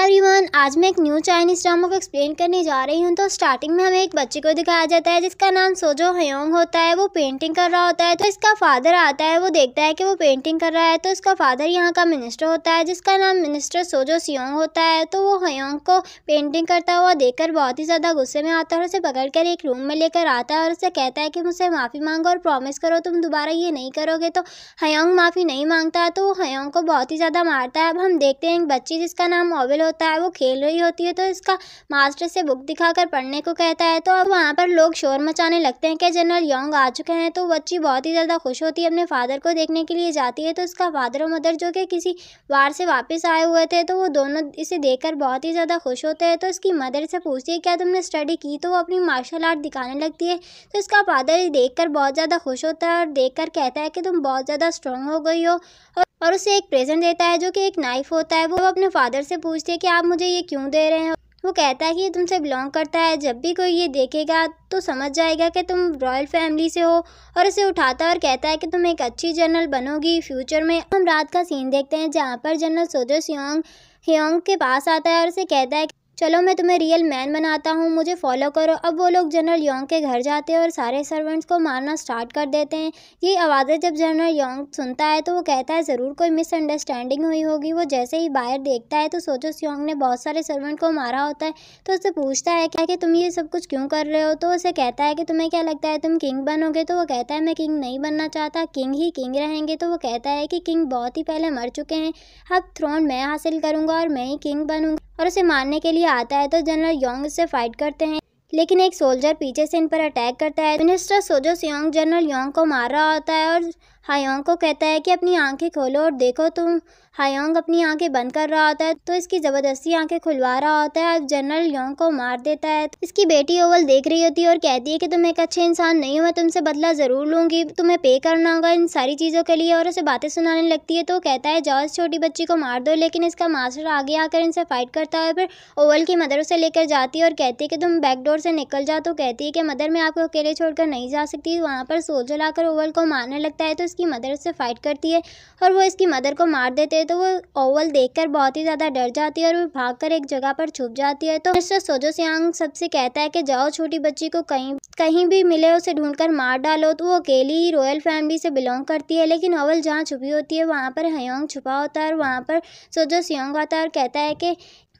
everyone आज मैं एक न्यू चाइनीज़ ड्रामा को एक्सप्लेन करने जा रही हूँ तो स्टार्टिंग में हमें एक बच्चे को दिखाया जाता है जिसका नाम सोजो हयोंग होता है वो पेंटिंग कर रहा होता है तो इसका फादर आता है वो देखता है कि वो पेंटिंग कर रहा है तो इसका फादर यहाँ का मिनिस्टर होता है जिसका नाम मिनिस्टर सोजो सियोंग होता है तो वो हयोंग को पेंटिंग करता हुआ देखकर बहुत ही ज़्यादा गुस्से में आता है और उसे पकड़ कर एक रूम में लेकर आता है और उसे कहता है कि मुझसे माफ़ी मांगो और प्रॉमिस करो तुम दोबारा ये नहीं करोगे तो हयोंग माफ़ी नहीं मांगता तो वो हयोंग को बहुत ही ज़्यादा मारता है अब हम देखते हैं एक बच्ची जिसका नाम ओविल होता है वो खेल रही होती है तो इसका मास्टर से बुक दिखाकर पढ़ने को कहता है तो अब वहाँ पर लोग शोर मचाने लगते हैं कि जनरल योंग आ चुके हैं तो बच्ची बहुत ही ज़्यादा खुश होती है अपने फादर को देखने के लिए जाती है तो इसका फादर और मदर जो कि किसी वार से वापस आए हुए थे तो वो दोनों इसे देखकर बहुत ही ज़्यादा खुश होते हैं तो इसकी मदर से पूछती है क्या तुमने स्टडी की तो वो अपनी मार्शल आर्ट दिखाने लगती है तो इसका फादर देख बहुत ज़्यादा खुश होता है और देख कहता है कि तुम बहुत ज़्यादा स्ट्रॉन्ग हो गई हो और और उसे एक प्रेजेंट देता है जो कि एक नाइफ होता है वो अपने फादर से पूछती है कि आप मुझे ये क्यों दे रहे हो वो कहता है कि ये तुमसे बिलोंग करता है जब भी कोई ये देखेगा तो समझ जाएगा कि तुम रॉयल फैमिली से हो और उसे उठाता है और कहता है कि तुम एक अच्छी जनरल बनोगी फ्यूचर में हम रात का सीन देखते हैं जहाँ पर जनरल सोजो सियोंग हियोंग के पास आता है और उसे कहता है चलो मैं तुम्हें रियल मैन बनाता हूँ मुझे फॉलो करो अब वो लोग जनरल योंग के घर जाते हैं और सारे सर्वेंट्स को मारना स्टार्ट कर देते हैं ये आवाज़ें जब जनरल योंग सुनता है तो वो कहता है ज़रूर कोई मिसअंडरस्टैंडिंग हुई होगी वो जैसे ही बाहर देखता है तो सोचो सियोंग ने बहुत सारे सर्वेंट को मारा होता है तो उससे पूछता है क्या कि तुम ये सब कुछ क्यों कर रहे हो तो उसे कहता है कि तुम्हें क्या लगता है तुम किंग बनोगे तो वो कहता है मैं किंग नहीं बनना चाहता किंग ही किंग रहेंगे तो वो कहता है कि किंग बहुत ही पहले मर चुके हैं अब थ्रोन मैं हासिल करूँगा और मैं ही किंग बनूँगा और उसे मारने के लिए आता है तो जनरल योंग उससे फाइट करते हैं लेकिन एक सोल्जर पीछे से इन पर अटैक करता है minister Sojo Seong general Yong को मार रहा होता है और हायोंग को कहता है कि अपनी आंखें खोलो और देखो तुम हयांग अपनी आंखें बंद कर रहा होता है तो इसकी जबरदस्ती आंखें खुलवा रहा होता है और जनरल योंग को मार देता है इसकी बेटी ओवल देख रही होती है और कहती है कि तुम एक अच्छे इंसान नहीं हो मैं तुमसे बदला जरूर लूंगी तुम्हें पे करना होगा इन सारी चीज़ों के लिए और उसे बातें सुनाने लगती है तो कहता है जाओ छोटी बच्ची को मार दो लेकिन इसका मास्टर आगे आकर इनसे फाइट करता है फिर ओवल की मदर उसे लेकर जाती है और कहती है कि तुम बैकडोर से निकल जाओ तो कहती है कि मदर मैं आपको अकेले छोड़कर नहीं जा सकती वहाँ पर सोल जलाकर ओवल को मारने लगता है तो इसकी मदर उससे फाइट करती है और वो इसकी मदर को मार देते है तो वो ओवल देखकर बहुत ही ज़्यादा डर जाती है और वो भागकर एक जगह पर छुप जाती है तो मिस्टर सोजो सियांग सबसे कहता है कि जाओ छोटी बच्ची को कहीं कहीं भी मिले उसे ढूंढकर मार डालो तो वो अकेली ही रॉयल फैमिली से बिलोंग करती है लेकिन ओवल जहाँ छुपी होती है वहाँ पर हयोंग छुपा होता है और वहाँ पर सोजो सियोंग आता है और कहता है कि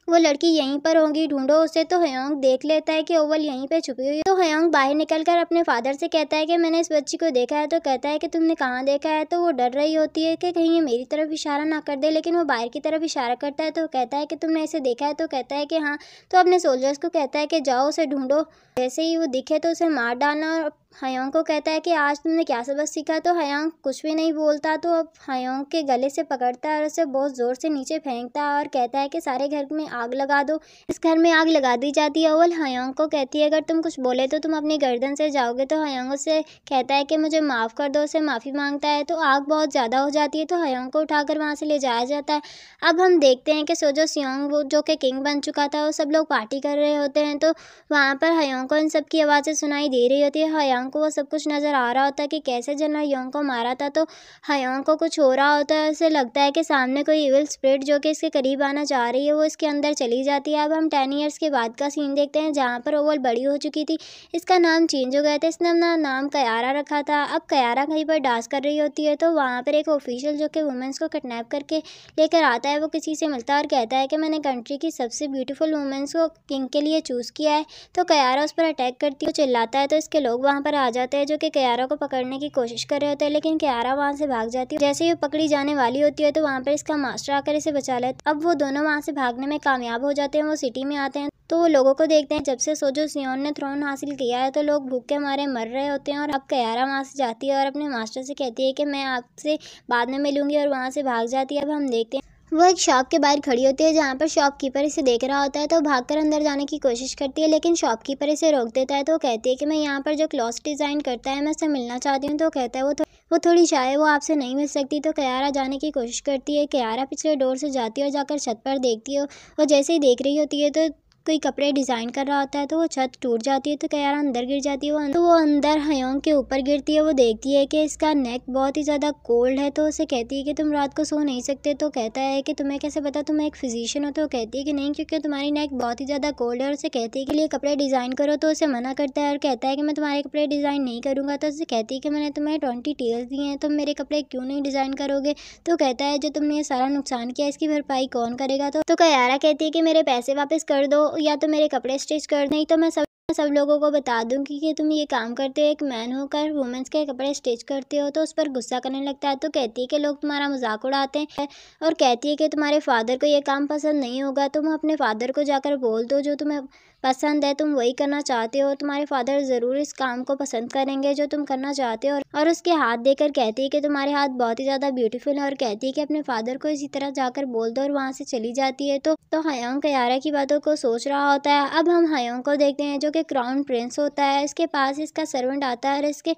वो लड़की यहीं पर होगी ढूंढो उसे तो हयोंग देख लेता है कि ओवल यहीं पे छुपी हुई है तो हयोंग बाहर निकलकर अपने फादर से कहता है कि मैंने इस बच्ची को देखा है तो कहता है कि तुमने कहाँ देखा है तो वो डर रही होती है कि कहीं ये मेरी तरफ इशारा ना कर दे लेकिन वो बाहर की तरफ इशारा करता है तो कहता है कि तुमने इसे देखा है तो कहता है कि हाँ तो अपने सोल्जर्स को कहता है कि जाओ उसे ढूंढो जैसे ही वो दिखे तो उसे मार डालना और हयोंग को कहता है कि आज तुमने क्या सबक सीखा तो हयोंग कुछ भी नहीं बोलता तो अब हयोंग के गले से पकड़ता है और उसे बहुत ज़ोर से नीचे फेंकता है और कहता है कि सारे घर में आग लगा दो इस घर में आग लगा दी जाती है अवल हयोंग को कहती है अगर तुम कुछ बोले तो तुम अपनी गर्दन से जाओगे तो हयोंग उसे कहता है कि मुझे माफ़ कर दो उसे माफ़ी मांगता है तो आग बहुत ज़्यादा हो जाती है तो हयोंग को उठाकर वहाँ से ले जाया जाता है अब हम देखते हैं कि सोजो सियोंग वो जो कि किंग बन चुका था वो सब लोग पार्टी कर रहे होते हैं तो वहाँ पर हयोंग को इन सब की आवाज़ें सुनाई दे रही होती है हयोंग हायोंग को वो सब कुछ नज़र आ रहा होता है कि कैसे जिन हायोंग को मारा था तो हयोंग हाँ, को कुछ हो रहा होता है उसे लगता है कि सामने कोई इविल स्प्रिट जो कि इसके करीब आना चाह रही है वो इसके अंदर चली जाती है अब हम टेन ईयर्स के बाद का सीन देखते हैं जहाँ पर ओवल बड़ी हो चुकी थी इसका नाम चेंज हो गया था इसने अपना नाम कयारा रखा था अब कयारा कहीं पर डांस कर रही होती है तो वहाँ पर एक ऑफिशियल जो कि वुमेंस को किडनैप करके लेकर आता है वो किसी से मिलता है और कहता है कि मैंने कंट्री की सबसे ब्यूटीफुल वुमेंस को किंग के लिए चूज़ किया है तो कयारा उस पर अटैक करती है चिल्लाता है तो इसके लोग वहाँ पर पर आ जाते हैं जो कि क्यारा को पकड़ने की कोशिश कर रहे होते हैं लेकिन क्यारा वहाँ से भाग जाती है जैसे ही पकड़ी जाने वाली होती है तो वहाँ पर इसका मास्टर आकर इसे बचा लेता अब वो दोनों वहाँ से भागने में कामयाब हो जाते हैं वो सिटी में आते हैं तो वो लोगों को देखते हैं जब से सोजो सियोन ने थ्रोन हासिल किया है तो लोग भूखे मारे मर रहे होते हैं और अब क्यारा वहाँ से जाती है और अपने मास्टर से कहती है कि मैं आपसे बाद में मिलूंगी और वहाँ से भाग जाती है अब हम देखते हैं वह एक शॉप के बाहर खड़ी होती है जहाँ पर शॉपकीपर इसे देख रहा होता है तो भागकर अंदर जाने की कोशिश करती है लेकिन शॉपकीपर इसे रोक देता है तो कहती है कि मैं यहाँ पर जो क्लॉथ डिज़ाइन करता है मैं उससे मिलना चाहती हूँ तो कहता है वो वो थोड़ी शायद वो आपसे नहीं मिल सकती तो क्यारा जाने की कोशिश करती है क्यारा पिछले डोर से जाती है और जाकर छत पर देखती है और जैसे ही देख रही होती है तो कोई कपड़े डिज़ाइन कर रहा होता है तो वो छत टूट जाती है तो कयारा अंदर गिर जाती है वो तो वो अंदर हयोंग के ऊपर गिरती है वो देखती है कि इसका नेक बहुत ही ज़्यादा कोल्ड है तो उसे कहती है कि तुम रात को सो नहीं सकते तो कहता है कि तुम्हें कैसे पता तुम एक फिजिशियन हो तो कहती है कि नहीं क्योंकि तुम्हारी नेक बहुत ही ज़्यादा कोल्ड है और उसे कहती है कि लिए कपड़े डिज़ाइन करो तो उसे मना करता है और कहता है कि मैं तुम्हारे कपड़े डिज़ाइन नहीं करूँगा तो उसे कहती है कि मैंने तुम्हें ट्वेंटी टेल्स दिए हैं तुम मेरे कपड़े क्यों नहीं डिज़ाइन करोगे तो कहता है जो तुमने सारा नुकसान किया इसकी भरपाई कौन करेगा तो, तो कयारा कहती है कि मेरे पैसे वापस कर दो या तो मेरे कपड़े स्टिच कर दें तो मैं सब सब लोगों को बता दूंगी कि तुम ये काम करते हो एक मैन होकर वुमेंस के कपड़े स्टिच करते हो तो उस पर गुस्सा करने लगता है तो कहती है कि लोग तुम्हारा मजाक उड़ाते हैं और कहती है कि तुम्हारे फादर को ये काम पसंद नहीं होगा तुम अपने फादर को जाकर बोल दो जो तुम्हें पसंद है तुम वही करना चाहते हो तुम्हारे फादर ज़रूर इस काम को पसंद करेंगे जो तुम करना चाहते हो और उसके हाथ देकर कहती है कि तुम्हारे हाथ बहुत ही ज़्यादा ब्यूटीफुल है और कहती है कि अपने फादर को इसी तरह जाकर बोल दो और वहाँ से चली जाती है तो तो हयोंग कयारा की बातों को सोच रहा होता है अब हम हयोंग को देखते हैं जो कि क्राउन प्रिंस होता है इसके पास इसका सर्वेंट आता है और इसके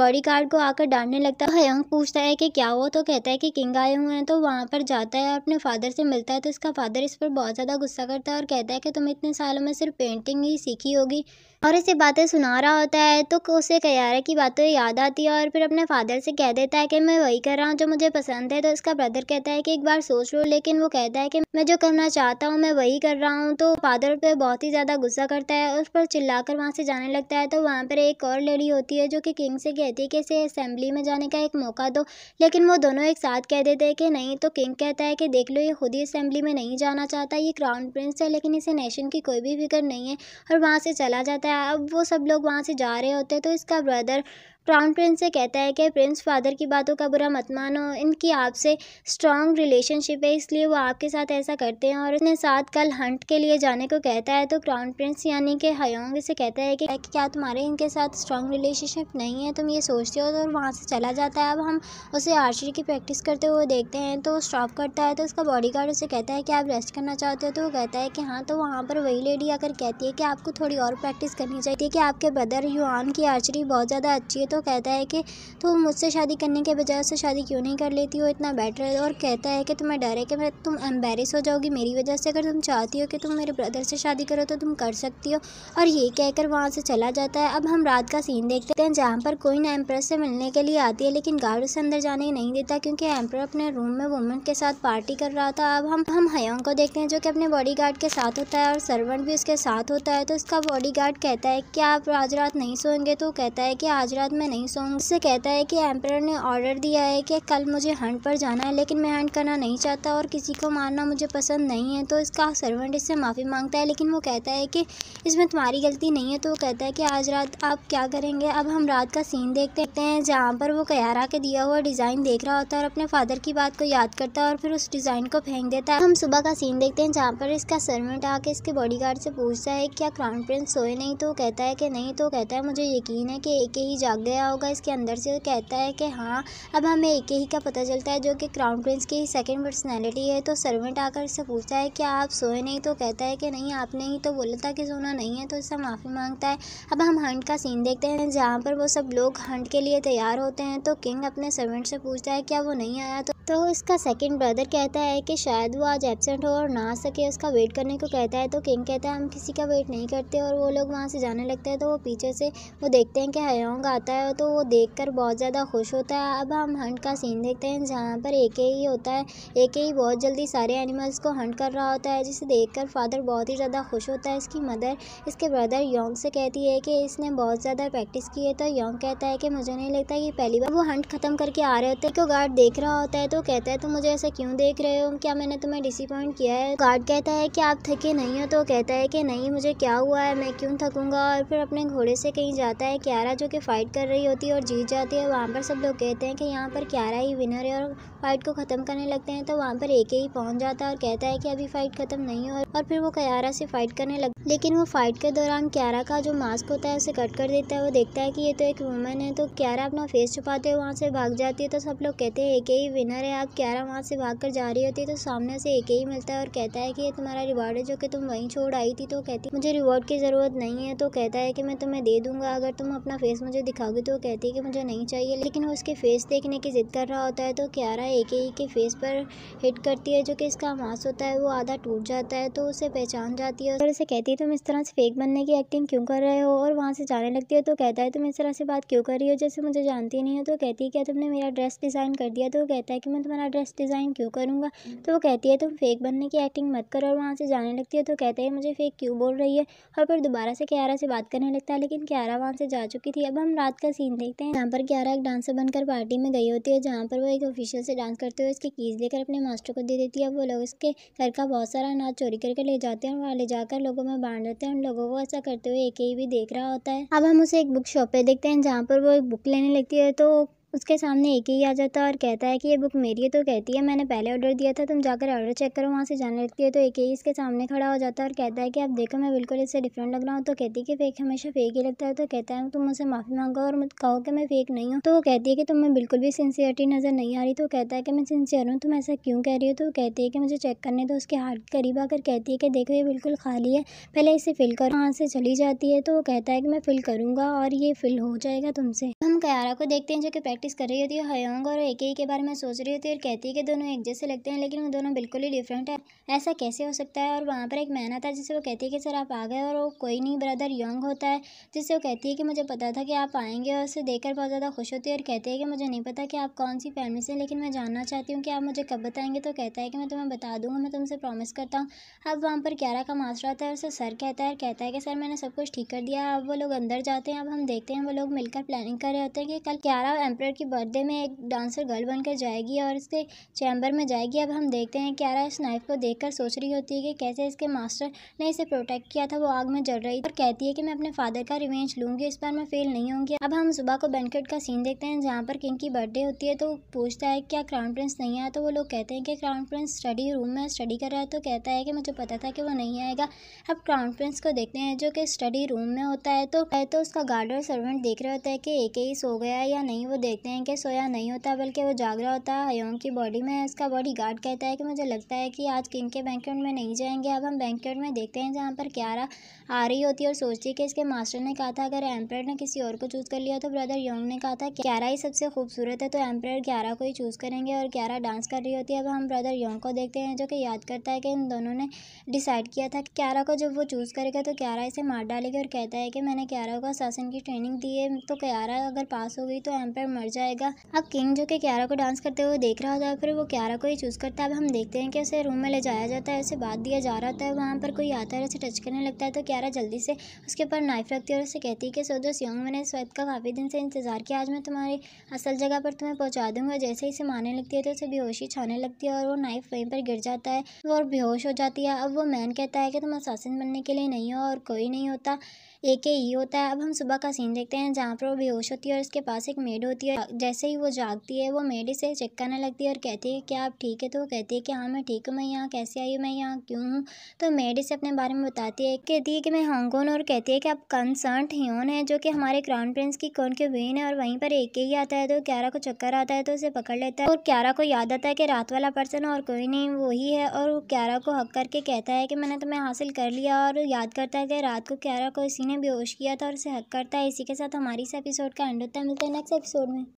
बॉडी गार्ड को आकर डांटने लगता है तो हयंग पूछता है कि क्या हुआ तो कहता है कि किंग आए हुए हैं तो वहाँ पर जाता है और अपने फादर से मिलता है तो इसका फादर इस पर बहुत ज़्यादा गुस्सा करता है और कहता है कि तुम इतने सालों में सिर्फ पेंटिंग ही सीखी होगी और इसे बातें सुना रहा होता है तो उसे कयारे की बातें याद आती है और फिर अपने फादर से कह देता है कि मैं वही कर रहा हूँ जो मुझे पसंद है तो इसका ब्रदर कहता है कि एक बार सोच लो लेकिन वो कहता है कि मैं जो करना चाहता हूँ मैं वही कर रहा हूँ तो फादर पे बहुत ही ज़्यादा गुस्सा करता है उस पर कर वहाँ से जाने लगता है तो वहाँ पर एक और लेडी होती है जो कि किंग से कहती है कि इसे असेंबली में जाने का एक मौका दो लेकिन वो दोनों एक साथ कह देते हैं कि नहीं तो किंग कहता है कि देख लो ये खुद ही असेंबली में नहीं जाना चाहता ये क्राउन प्रिंस है लेकिन इसे नेशन की कोई भी फिक्र नहीं है और वहाँ से चला जाता है अब वो सब लोग वहाँ से जा रहे होते हैं तो इसका ब्रदर क्राउन प्रिंस से कहता है कि प्रिंस फादर की बातों का बुरा मत मानो इनकी आपसे स्ट्रॉन्ग रिलेशनशिप है इसलिए वो आपके साथ ऐसा करते हैं और उसने साथ कल हंट के लिए जाने को कहता है तो क्राउन प्रिंस यानी कि हयोंग से कहता है कि क्या तुम्हारे इनके साथ स्ट्रॉन्ग रिलेशनशिप नहीं है तुम ये सोचते हो तो वहाँ से चला जाता है अब हम उसे आर्चरी की प्रैक्टिस करते हुए देखते हैं तो स्टॉप करता है तो उसका बॉडी उसे कहता है कि आप रेस्ट करना चाहते हो तो वो कहता है कि हाँ तो वहाँ पर वही लेडी आकर कहती है कि आपको थोड़ी और प्रैक्टिस करनी चाहिए कि आपके ब्रदर युआन की आर्चरी बहुत ज़्यादा अच्छी है तो कहता है कि तुम मुझसे शादी करने के बजाय उससे शादी क्यों नहीं कर लेती हो इतना बेटर है और कहता है कि तुम्हें डर है कि मैं तुम एम्बेरिस हो जाओगी मेरी वजह से अगर तुम चाहती हो कि तुम मेरे ब्रदर से शादी करो तो तुम कर सकती हो और ये कहकर वहाँ से चला जाता है अब हम रात का सीन देखते हैं जहाँ पर कोई ना एम्प्रेस से मिलने के लिए आती है लेकिन गार्ड उसे अंदर जाने नहीं देता क्योंकि एम्प्रेस अपने रूम में वुमेन के साथ पार्टी कर रहा था अब हम हम हयोंग को देखते हैं जो कि अपने बॉडी के साथ होता है और सर्वेंट भी उसके साथ होता है तो उसका बॉडी कहता है कि आप आज रात नहीं सोएंगे तो कहता है कि आज रात मैं नहीं सोंग से कहता है कि एम्पर ने ऑर्डर दिया है कि कल मुझे हंट पर जाना है लेकिन मैं हंट करना नहीं चाहता और किसी को मारना मुझे पसंद नहीं है तो इसका सर्वेंट इससे माफ़ी मांगता है लेकिन वो कहता है कि इसमें तुम्हारी गलती नहीं है तो वो कहता है कि आज रात आप क्या करेंगे अब हम रात का सीन देखते हैं जहाँ पर वो कयारा के दिया हुआ डिज़ाइन देख रहा होता है और अपने फादर की बात को याद करता है और फिर उस डिज़ाइन को फेंक देता है हम सुबह का सीन देखते हैं जहाँ पर इसका सर्वेंट आके इसके बॉडी से पूछता है क्या क्राउन प्रिंस सोए नहीं तो कहता है कि नहीं तो कहता है मुझे यकीन है कि एक ही जाग गया होगा इसके अंदर से कहता है कि हाँ अब हमें एक ही का पता चलता है जो कि क्राउन प्रिंस की सेकंड पर्सनैलिटी है तो सर्वेंट आकर इससे पूछता है कि आप सोए नहीं तो कहता है कि नहीं आपने ही तो बोला था कि सोना नहीं है तो इससे माफ़ी मांगता है अब हम हंट का सीन देखते हैं जहाँ पर वो सब लोग हंट के लिए तैयार होते हैं तो किंग अपने सर्वेंट से पूछता है क्या वो नहीं आया तो तो इसका सेकंड ब्रदर कहता है कि शायद वो आज एबसेंट हो और ना आ सके उसका वेट करने को कहता है तो किंग कहता है हम किसी का वेट नहीं करते और वो लोग वहाँ से जाने लगते हैं तो वो पीछे से वो देखते हैं कि हयोंग आता है तो वो देखकर बहुत ज़्यादा खुश होता है अब हम हंट का सीन देखते हैं जहाँ पर एक ही होता है एक ही बहुत जल्दी सारे एनिमल्स को हंट कर रहा होता है जिसे देख फादर बहुत ही ज़्यादा खुश होता है इसकी मदर इसके ब्रदर योंग से कहती है कि इसने बहुत ज़्यादा प्रैक्टिस की है तो योंग कहता है कि मुझे नहीं लगता कि पहली बार वो हंट ख़त्म करके आ रहे होते हैं कि गार्ड देख रहा होता है तो कहता है तुम मुझे ऐसा क्यों देख रहे हो क्या मैंने तुम्हें डिसअपॉइंट किया है गार्ड कहता है कि आप थके नहीं हो तो कहता है कि नहीं मुझे क्या हुआ है मैं क्यों थकूंगा और फिर अपने घोड़े से कहीं जाता है क्यारा जो कि फ़ाइट कर रही होती है और जीत जाती है वहाँ पर सब लोग कहते हैं कि यहाँ पर क्यारा ही विनर है और फाइट को ख़त्म करने लगते हैं तो वहाँ पर एक ही पहुँच जाता है और कहता है कि अभी फाइट ख़त्म नहीं हो और फिर वो क्यारा से फाइट करने लग लेकिन वो फाइट के दौरान क्यारा का जो मास्क होता है उसे कट कर देता है वो देखता है कि ये तो एक वुमेन है तो क्यारा अपना फेस छुपाते हुए वहाँ से भाग जाती है तो सब लोग कहते हैं एक ही विनर अगर आप ग्यारह वहाँ से भाग कर जा रही होती तो सामने से एक ही मिलता है और कहता है कि ये तुम्हारा रिवॉर्ड है जो कि तुम वहीं छोड़ आई थी तो कहती मुझे रिवॉर्ड की ज़रूरत नहीं है तो कहता है कि मैं तुम्हें दे दूंगा अगर तुम अपना फेस मुझे दिखाओगे तो कहती है कि मुझे नहीं चाहिए लेकिन वो उसके फेस देखने की ज़िद कर रहा होता है तो क्यारा एक ही के फेस पर हिट करती है जो कि इसका मांस होता है वो आधा टूट जाता है तो उसे पहचान जाती है और उसे कहती है तुम इस तरह से फेक बनने की एक्टिंग क्यों कर रहे हो और वहाँ से जाने लगती है तो कहता है तुम इस तरह से बात क्यों कर रही हो जैसे मुझे जानती नहीं हो तो कहती है क्या तुमने मेरा ड्रेस डिज़ाइन कर दिया तो कहता है कि मैं तुम्हारा ड्रेस डिज़ाइन क्यों करूँगा तो वो कहती है तुम फेक बनने की एक्टिंग मत करो और वहाँ से जाने लगती तो है तो कहते हैं मुझे फेक क्यों बोल रही है और फिर दोबारा से क्यारा से बात करने लगता है लेकिन क्यारा वहाँ से जा चुकी थी अब हम रात का सीन देखते हैं जहाँ पर क्यारा एक डांसर बनकर पार्टी में गई होती है जहाँ पर वो एक ऑफिशियल से डांस करते हुए उसकी कीज़ लेकर अपने मास्टर को दे देती है अब वो लोग उसके घर का बहुत सारा अनाज चोरी करके ले जाते हैं और वहाँ ले जाकर लोगों में बांट देते हैं उन लोगों को ऐसा करते हुए एक ही e भी देख रहा होता है अब हम उसे एक बुक शॉप पर देखते हैं जहाँ पर वो एक बुक लेने लगती है तो उसके सामने एक ही आ जाता है और कहता है कि ये बुक मेरी है तो कहती है मैंने पहले ऑर्डर दिया था तुम जाकर ऑर्डर चेक करो वहाँ से जाने लगती है तो एक ही इसके सामने खड़ा हो जाता है और कहता है कि आप देखो मैं बिल्कुल इससे डिफरेंट लग रहा हूँ तो कहती है कि फेक हमेशा फेक ही लगता है तो कहता है तुम मुझसे माफ़ी मांगो और कहो कि मैं फेक नहीं हूँ तो वो कहती है कि तुम्हें बिल्कुल भी सिंसियरिटी नज़र नहीं आ रही तो कहता है कि मैं सिंसियर हूँ तुम ऐसा क्यों कह रही हो तो कहती है कि मुझे चेक करने दो उसके हार्ट करीब आकर कहती है कि देखो ये बिल्कुल खाली है पहले इसे फिल करो वहाँ से चली जाती है तो वो कहता है कि मैं फिल करूँगा और ये फिल हो जाएगा तुमसे हम क्यारा को देखते हैं जो कि प्रैक्टिस कर रही होती है हयोंग और एक ही के बारे में सोच रही होती है और कहती है कि दोनों एक जैसे लगते हैं लेकिन वो दोनों बिल्कुल ही डिफरेंट है ऐसा कैसे हो सकता है और वहाँ पर एक मैन आता है जिसे वो कहती है कि सर आप आ गए और वो कोई नहीं ब्रदर योंग होता है जिससे वो कहती है कि मुझे पता था कि आप आएंगे और उसे देखकर बहुत ज़्यादा खुश होती है और कहती है कि मुझे नहीं पता कि आप कौन सी फैमिली से लेकिन मैं जानना चाहती हूँ कि आप मुझे कब बताएंगे तो कहता है कि मैं तुम्हें बता दूँगा मैं तुमसे प्रॉमिस करता हूँ अब वहाँ पर ग्यारह का मास्टर आता है उसे सर कहता है कहता है कि सर मैंने सब कुछ ठीक कर दिया अब वो लोग अंदर जाते हैं अब हम देखते हैं वो लोग मिलकर प्लानिंग कर रहे होते हैं कि कल ग्यारह एम्प्रेड सिंगर की बर्थडे में एक डांसर गर्ल बनकर जाएगी और इसके चैम्बर में जाएगी अब हम देखते हैं क्यारा इस नाइफ को देखकर सोच रही होती है कि कैसे इसके मास्टर ने इसे प्रोटेक्ट किया था वो आग में जल रही और कहती है कि मैं अपने फादर का रिवेंज लूंगी इस बार मैं फेल नहीं होंगी अब हम सुबह को बैंकेट का सीन देखते हैं जहाँ पर किंग की बर्थडे होती है तो पूछता है क्या क्राउन प्रिंस नहीं आया तो वो लोग कहते हैं कि क्राउन प्रिंस स्टडी रूम में स्टडी कर रहा है तो कहता है कि मुझे पता था कि वो नहीं आएगा अब क्राउन प्रिंस को देखते हैं जो कि स्टडी रूम में होता है तो तो उसका और सर्वेंट देख रहे होता है कि एक ही सो गया या नहीं वो देख देखते हैं कि सोया नहीं होता बल्कि वो जाग रहा होता है हयोंग की बॉडी में इसका बॉडी गार्ड कहता है कि मुझे लगता है कि आज किंग के बैंकेट में नहीं जाएंगे अब हम बैंकेट में देखते हैं जहाँ पर क्यारा आ रही होती है और सोचती है कि इसके मास्टर ने कहा था अगर एम्प्रेड ने किसी और को चूज़ कर लिया तो ब्रदर योंग ने कहा था क्यारा ही सबसे खूबसूरत है तो एम्प्रेड क्यारा को ही चूज़ करेंगे और क्यारा डांस कर रही होती है अब हम ब्रदर योंग को देखते हैं जो कि याद करता है कि इन दोनों ने डिसाइड किया था कि क्यारा को जब वो चूज़ करेगा तो क्यारा इसे मार डालेगी और कहता है कि मैंने क्यारा को शासन की ट्रेनिंग दी है तो क्यारा अगर पास हो गई तो एम्प्रेड मर जाएगा अब किंग जो कि क्यारा को डांस करते हुए देख रहा होता है फिर वो क्यारा को ही चूज़ करता है अब हम देखते हैं कि उसे रूम में ले जाया जाता है उसे बात दिया जा रहा है वहाँ पर कोई आता है उसे टच करने लगता है तो क्यारा जल्दी से उसके ऊपर नाइफ रखती है और उसे कहती है कि दोस्त यंग मैंने स्वेद का काफ़ी दिन से इंतज़ार किया आज मैं तुम्हारी असल जगह पर तुम्हें पहुँचा दूंगा जैसे ही इसे मारने लगती है तो उसे बेहोशी छाने लगती है और वो नाइफ वहीं पर गिर जाता है और बेहोश हो जाती है अब वो मैन कहता है कि तुम असासिन बनने के लिए नहीं हो और कोई नहीं होता ए के होता है अब हम सुबह का सीन देखते हैं जहाँ पर वो बेहोश होती है और इसके पास एक मेड होती है जैसे ही वो जागती है वो मेड से चेक करने लगती है और कहती है कि आप ठीक है तो वो कहती है कि हाँ मैं ठीक हूँ मैं यहाँ कैसे आई हूँ मैं यहाँ क्यों हूँ तो मेड से अपने बारे में बताती है कहती है कि मैं हांगकॉन्ग और कहती है कि आप कंसर्न ह्यून है जो कि हमारे क्राउन प्रिंस की कौन के वेन है और वहीं पर एक ही आता है तो क्यारा को चक्कर आता है तो उसे पकड़ लेता है और क्यारा को याद आता है कि रात वाला पर्सन और कोई नहीं वही है और वो क्यारा को हक करके कहता है कि मैंने तुम्हें हासिल कर लिया और याद करता है कि रात को क्यारा को इसी बेहोश किया था और उसे हक करता है इसी के साथ हमारी इस एपिसोड का एंड होता है मिलते हैं नेक्स्ट एपिसोड में